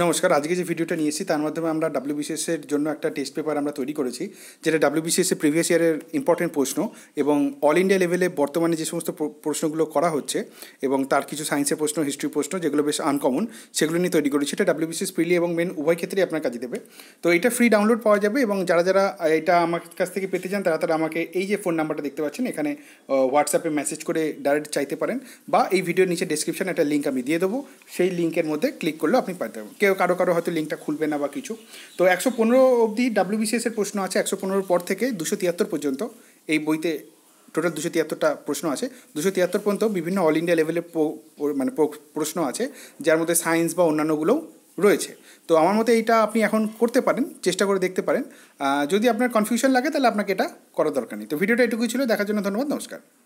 নমস্কার আজকে যে ভিডিওটা নিয়েছি তার মাধ্যমে আমরা ডাব্লিউবিসিএসের জন্য একটা টেস্ট পেপার আমরা তৈরি করেছি যেটা ডাব্লিউবিসিএস এর প্রিভিয়াস ইয়ারের ইম্পর্টেন্ট প্রশ্ন এবং অল ইন্ডিয়া লেভেলে বর্তমানে যে সমস্ত প্রশ্নগুলো করা হচ্ছে এবং তার কিছু সায়েন্সের প্রশ্ন হিস্ট্রি প্রশ্ন যেগুলো বেশ আনকমন সেগুলো নিয়ে তৈরি করেছি এটা ডাব্লিউবিসিএস প্রিলি এবং মেন উভয় ক্ষেত্রেই আপনার কাজে দেবে তো এটা ফ্রি ডাউনলোড পাওয়া যাবে এবং যারা যারা এটা আমার কাছ থেকে পেতে চান তারা তারা আমাকে এই যে ফোন নাম্বারটা দেখতে পাচ্ছেন এখানে হোয়াটসঅ্যাপে মেসেজ করে ডাইরেক্ট চাইতে পারেন বা এই ভিডিওর নিচে ডিসক্রিপশানে একটা লিঙ্ক আমি দিয়ে দেবো সেই লিঙ্কের মধ্যে ক্লিক করলে আপনি পারবেন কেউ কারো কারো হয়তো লিঙ্কটা খুলবে না বা কিছু তো একশো পনেরো অবধি ডাব্লিউবিসিএস এর প্রশ্ন আছে একশো পনেরোর পর থেকে দুশো তিয়াত্তর পর্যন্ত এই বইতে টোটাল দুশো তিয়াত্তরটা প্রশ্ন আছে দুশো তিয়াত্তর পর্যন্ত বিভিন্ন অল ইন্ডিয়া লেভেলের মানে প্রশ্ন আছে যার মধ্যে সায়েন্স বা অন্যান্যগুলোও রয়েছে তো আমার মতে এইটা আপনি এখন করতে পারেন চেষ্টা করে দেখতে পারেন যদি আপনার কনফিউশন লাগে তাহলে আপনাকে এটা করার দরকার নেই তো ভিডিওটা এটুকুই ছিল দেখার জন্য ধন্যবাদ নমস্কার